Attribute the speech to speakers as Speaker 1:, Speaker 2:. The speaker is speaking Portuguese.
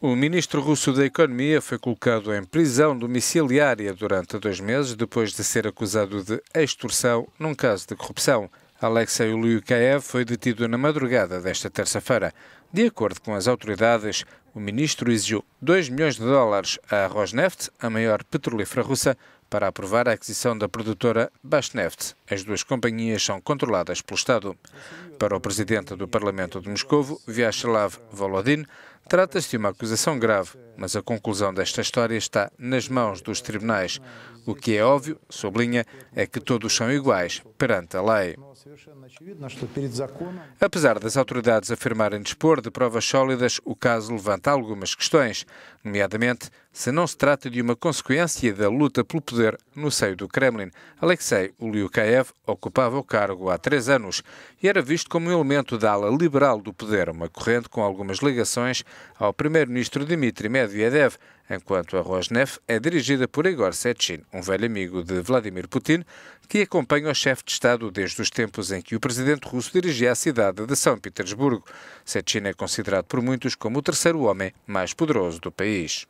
Speaker 1: O ministro russo da Economia foi colocado em prisão domiciliária durante dois meses depois de ser acusado de extorsão num caso de corrupção. Alexei Ulyukaev foi detido na madrugada desta terça-feira. De acordo com as autoridades, o ministro exigiu 2 milhões de dólares à Rosneft, a maior petrolífera russa, para aprovar a aquisição da produtora Bashneft. As duas companhias são controladas pelo Estado. Para o presidente do Parlamento de Moscovo, Vyacheslav Volodin, Trata-se de uma acusação grave, mas a conclusão desta história está nas mãos dos tribunais. O que é óbvio, sublinha, é que todos são iguais perante a lei. Apesar das autoridades afirmarem dispor de provas sólidas, o caso levanta algumas questões, nomeadamente se não se trata de uma consequência da luta pelo poder no seio do Kremlin. Alexei Uliukaev ocupava o cargo há três anos e era visto como um elemento da ala liberal do poder, uma corrente com algumas ligações ao primeiro-ministro Dmitry Medvedev, enquanto a Rosneft é dirigida por Igor Sechin, um velho amigo de Vladimir Putin, que acompanha o chefe de Estado desde os tempos em que o presidente russo dirigia a cidade de São Petersburgo. Sechin é considerado por muitos como o terceiro homem mais poderoso do país.